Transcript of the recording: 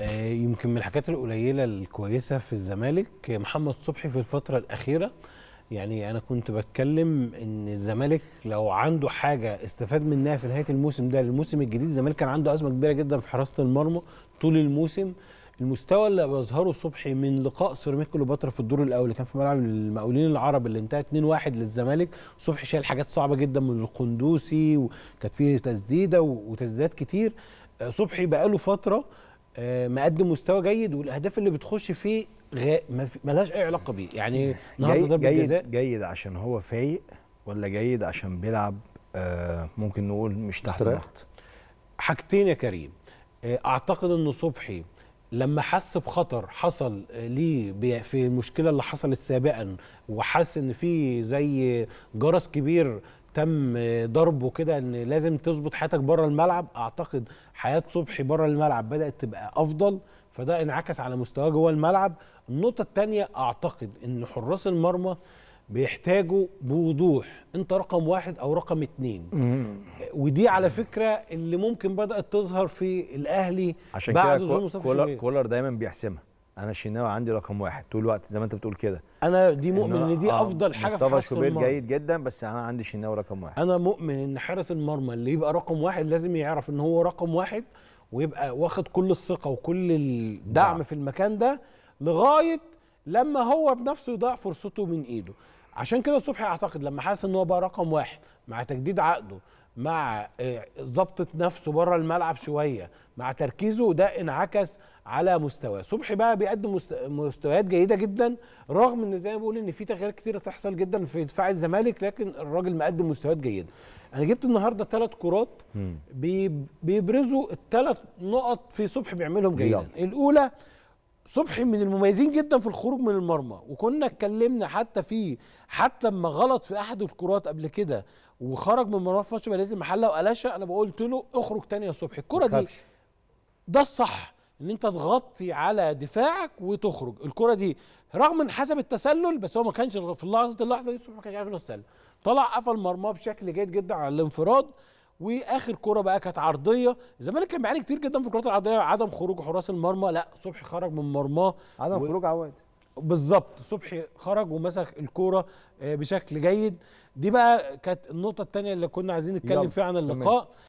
آه، يمكن من الحاجات القليله الكويسه في الزمالك محمد صبحي في الفتره الاخيره يعني انا كنت بتكلم ان الزمالك لو عنده حاجه استفاد منها في نهايه الموسم ده للموسم الجديد الزمالك كان عنده ازمه كبيره جدا في حراسه المرمى طول الموسم المستوى اللي بيظهره صبحي من لقاء سيراميكا كليوباترا في الدور الاول اللي كان في ملعب المقاولين العرب اللي انتهى 2-1 للزمالك صبحي شايل حاجات صعبه جدا من القندوسي وكانت فيه تسديده وتسديدات كتير آه، صبحي بقاله فتره آه، مقدم مستوى جيد والاهداف اللي بتخش فيه غ... ملهاش اي علاقه بيه يعني النهارده ضربه جيد جزاء جيد عشان هو فايق ولا جيد عشان بيلعب آه، ممكن نقول مش تحت ضغط حاجتين يا كريم آه، اعتقد ان صبحي لما حس بخطر حصل ليه في المشكله اللي حصلت سابقا وحس ان في زي جرس كبير تم ضربه كده ان لازم تظبط حياتك بره الملعب اعتقد حياه صبحي بره الملعب بدات تبقى افضل فده انعكس على مستواه جوه الملعب النقطه الثانيه اعتقد ان حراس المرمى بيحتاجوا بوضوح انت رقم واحد او رقم اتنين ودي على فكره اللي ممكن بدات تظهر في الاهلي عشان بعد كولر, كولر دايما بيحسمها انا الشناوي عندي رقم واحد طول الوقت زي ما انت بتقول كده انا دي مؤمن ان, دي آه، افضل حاجه في حارس المرمى مصطفى شوبير جيد جدا بس انا عندي الشناوي رقم واحد انا مؤمن ان حارس المرمى اللي يبقى رقم واحد لازم يعرف ان هو رقم واحد ويبقى واخد كل الثقه وكل الدعم ده. نعم. في المكان ده لغايه لما هو بنفسه يضيع فرصته من ايده عشان كده صبحي اعتقد لما حاسس ان هو بقى رقم واحد مع تجديد عقده مع آه، ضبطة نفسه بره الملعب شوية مع تركيزه ده انعكس على مستواه صبحي بقى بيقدم مستويات جيدة جدا رغم ان زي ما بقول ان في تغييرات كتير تحصل جدا في دفاع الزمالك لكن الراجل مقدم مستويات جيدة انا جبت النهارده ثلاث كرات بيبرزوا الثلاث نقط في صبحي بيعملهم جيدا الاولى صبحي من المميزين جدا في الخروج من المرمى وكنا اتكلمنا حتى فيه حتى لما غلط في احد الكرات قبل كده وخرج من مرمى في ماتش بلديه المحله وقلاشة انا بقول له اخرج تاني يا صبحي الكره دي ده الصح ان انت تغطي على دفاعك وتخرج الكره دي رغم ان حسب التسلل بس هو ما كانش في اللحظه اللحظه دي صبحي ما كانش عارف انه يتسلل طلع قفل مرمى بشكل جيد جدا على الانفراد واخر كره بقى كانت عرضيه الزمالك كان بيعاني كتير جدا في الكرات العرضيه عدم خروج حراس المرمى لا صبحي خرج من مرماه عدم و... خروج عواد بالظبط صبحي خرج ومسك الكوره آه، بشكل جيد دي بقى كانت النقطه الثانيه اللي كنا عايزين نتكلم فيها عن اللقاء